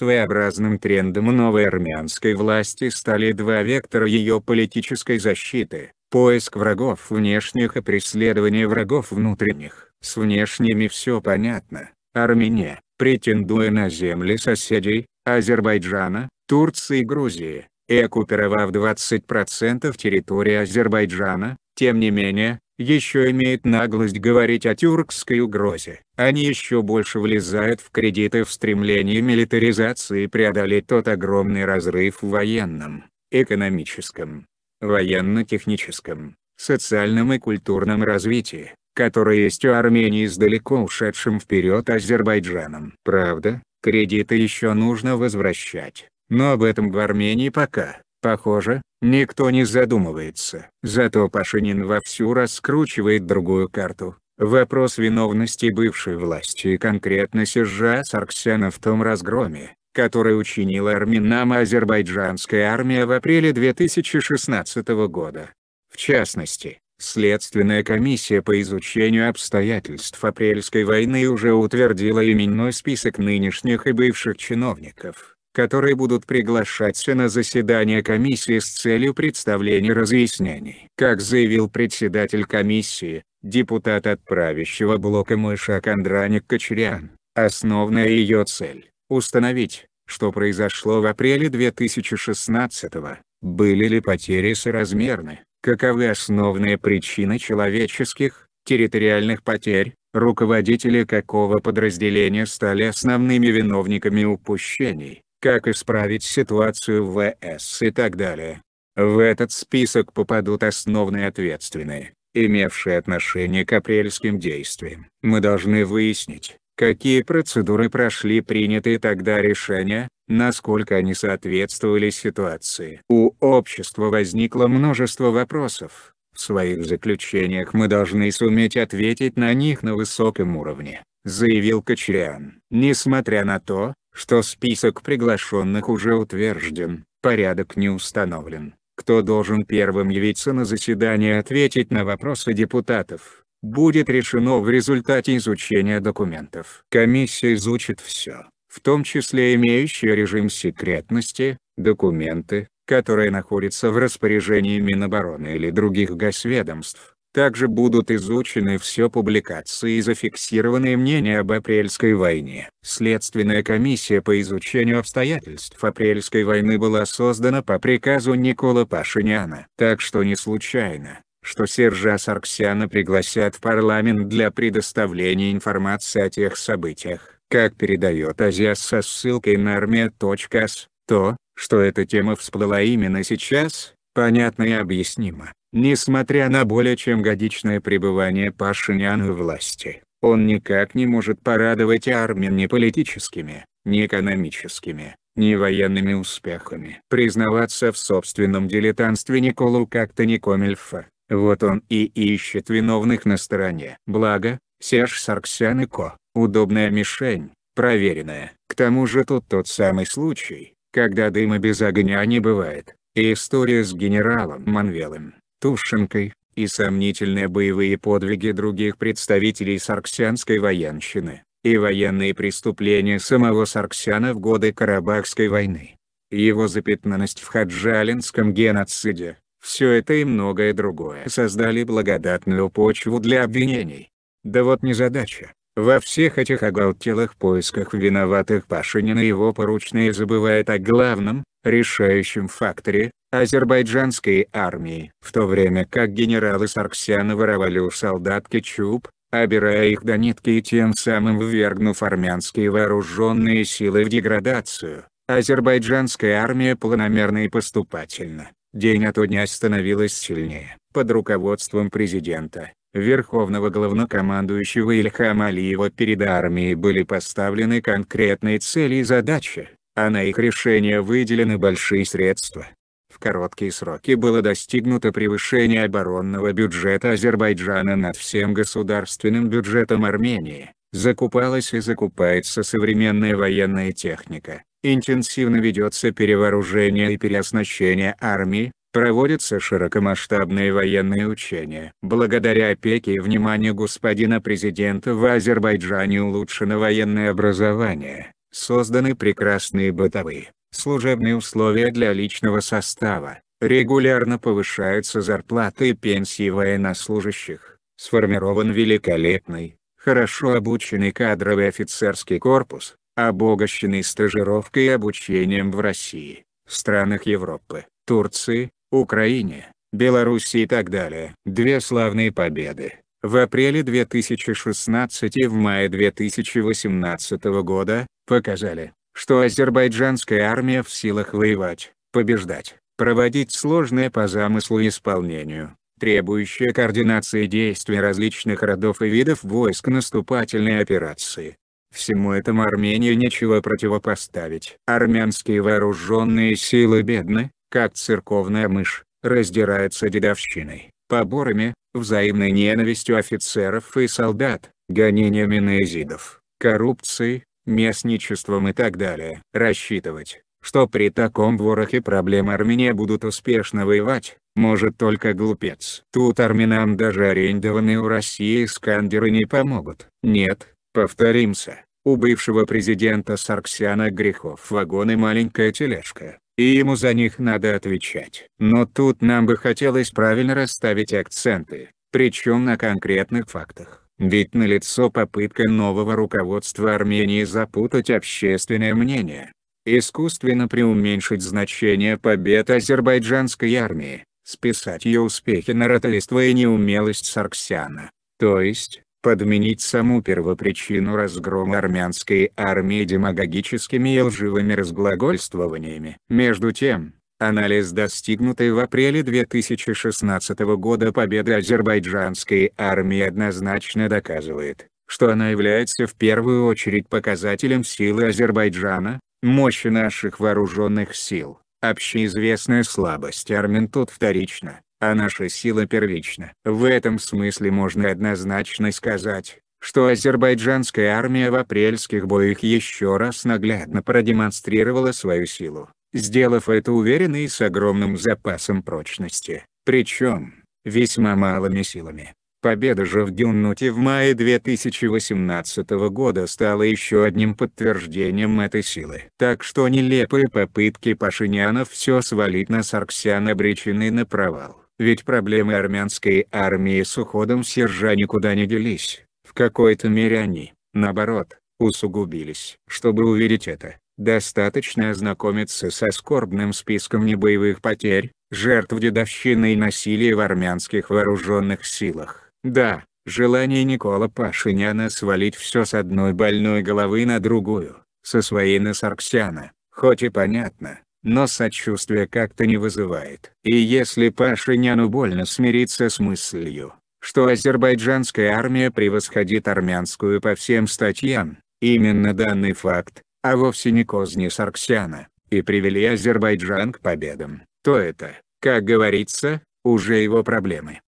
Своеобразным трендом новой армянской власти стали два вектора ее политической защиты – поиск врагов внешних и преследование врагов внутренних. С внешними все понятно. Армения, претендуя на земли соседей, Азербайджана, Турции и Грузии, и оккупировав 20% территории Азербайджана, тем не менее, еще имеет наглость говорить о тюркской угрозе. Они еще больше влезают в кредиты в стремлении милитаризации преодолеть тот огромный разрыв в военном, экономическом, военно-техническом, социальном и культурном развитии, который есть у Армении с далеко ушедшим вперед Азербайджаном. Правда, кредиты еще нужно возвращать, но об этом в Армении пока Похоже, никто не задумывается. Зато Пашинин вовсю раскручивает другую карту. Вопрос виновности бывшей власти и конкретно Сержа Сарксяна в том разгроме, который учинила армянам азербайджанская армия в апреле 2016 года. В частности, Следственная комиссия по изучению обстоятельств апрельской войны уже утвердила именной список нынешних и бывших чиновников, которые будут приглашаться на заседание комиссии с целью представления разъяснений. Как заявил председатель комиссии, депутат от правящего блока Мышак Андраник Кочерян, основная ее цель – установить, что произошло в апреле 2016 года, были ли потери соразмерны, каковы основные причины человеческих, территориальных потерь, руководители какого подразделения стали основными виновниками упущений, как исправить ситуацию в ВС и так далее. В этот список попадут основные ответственные, имевшие отношение к апрельским действиям. Мы должны выяснить, какие процедуры прошли принятые тогда решения, насколько они соответствовали ситуации. У общества возникло множество вопросов. В своих заключениях мы должны суметь ответить на них на высоком уровне, заявил Кочерян. Несмотря на то, что список приглашенных уже утвержден, порядок не установлен, кто должен первым явиться на заседание ответить на вопросы депутатов, будет решено в результате изучения документов. Комиссия изучит все, в том числе имеющие режим секретности, документы, которые находятся в распоряжении Минобороны или других госведомств, также будут изучены все публикации и зафиксированные мнения об апрельской войне. Следственная комиссия по изучению обстоятельств апрельской войны была создана по приказу Никола Пашиняна. Так что не случайно, что Сержа Сарксяна пригласят в парламент для предоставления информации о тех событиях. Как передает Азиас со ссылкой на армия.ас, то, что эта тема всплыла именно сейчас, понятно и объяснимо. Несмотря на более чем годичное пребывание Пашиняна в власти, он никак не может порадовать армию ни политическими, ни экономическими, ни военными успехами. Признаваться в собственном дилетантстве Николу как-то не комильфа, вот он и ищет виновных на стороне. Благо, Серж Сарксян и Ко, удобная мишень, проверенная. К тому же тут тот самый случай, когда дыма без огня не бывает, и история с генералом Манвелом. Тушенкой, и сомнительные боевые подвиги других представителей сарксианской военщины, и военные преступления самого Сарксяна в годы Карабахской войны. Его запятнанность в хаджалинском геноциде, все это и многое другое создали благодатную почву для обвинений. Да вот незадача. Во всех этих оголтелых поисках виноватых Пашинина и его поручные забывают о главном, решающем факторе, азербайджанской армии. В то время как генералы Сарксяна воровали у солдат кетчуп, обирая их до нитки и тем самым ввергнув армянские вооруженные силы в деградацию, азербайджанская армия планомерно и поступательно, день ото дня становилась сильнее. Под руководством президента, верховного главнокомандующего Ильхама Алиева перед армией были поставлены конкретные цели и задачи, а на их решение выделены большие средства короткие сроки было достигнуто превышение оборонного бюджета Азербайджана над всем государственным бюджетом Армении, закупалась и закупается современная военная техника, интенсивно ведется перевооружение и переоснащение армии, проводятся широкомасштабные военные учения. Благодаря опеке и вниманию господина президента в Азербайджане улучшено военное образование, созданы прекрасные бытовые, служебные условия для личного состава, регулярно повышаются зарплаты и пенсии военнослужащих, сформирован великолепный, хорошо обученный кадровый офицерский корпус, обогащенный стажировкой и обучением в России, странах Европы, Турции, Украине, Белоруссии и так далее. Две славные победы. В апреле 2016 и в мае 2018 года, показали, что азербайджанская армия в силах воевать, побеждать, проводить сложное по замыслу и исполнению, требующее координации действий различных родов и видов войск наступательной операции. Всему этому Армению нечего противопоставить. Армянские вооруженные силы бедны, как церковная мышь, раздираются дедовщиной, поборами, взаимной ненавистью офицеров и солдат, гонениями на эзидов, коррупцией, Мясничеством и так далее. Рассчитывать, что при таком ворохе проблем Армения будут успешно воевать, может только глупец. Тут армянам даже арендованные у России скандеры не помогут. Нет, повторимся, у бывшего президента Сарксиана грехов вагон и маленькая тележка, и ему за них надо отвечать. Но тут нам бы хотелось правильно расставить акценты, причем на конкретных фактах ведь налицо попытка нового руководства Армении запутать общественное мнение, искусственно преуменьшить значение побед азербайджанской армии, списать ее успехи на ротолиство и неумелость Сарксяна, то есть, подменить саму первопричину разгрома армянской армии демагогическими и лживыми разглагольствованиями. Между тем, Анализ достигнутой в апреле 2016 года победы азербайджанской армии однозначно доказывает, что она является в первую очередь показателем силы Азербайджана, мощи наших вооруженных сил, общеизвестная слабость армян тут вторична, а наша сила первична. В этом смысле можно однозначно сказать, что азербайджанская армия в апрельских боях еще раз наглядно продемонстрировала свою силу сделав это уверенно и с огромным запасом прочности, причем, весьма малыми силами. Победа же в Гюннуте в мае 2018 года стала еще одним подтверждением этой силы. Так что нелепые попытки Пашинянов все свалить на Сарксян обречены на провал. Ведь проблемы армянской армии с уходом Сержа никуда не делись, в какой-то мере они, наоборот, усугубились. Чтобы увидеть это, достаточно ознакомиться со скорбным списком небоевых потерь, жертв дедовщины и насилия в армянских вооруженных силах. Да, желание Никола Пашиняна свалить все с одной больной головы на другую, со своей на Сарксяна, хоть и понятно, но сочувствие как-то не вызывает. И если Пашиняну больно смириться с мыслью, что азербайджанская армия превосходит армянскую по всем статьям, именно данный факт, а вовсе не козни Сарксяна, и привели Азербайджан к победам, то это, как говорится, уже его проблемы.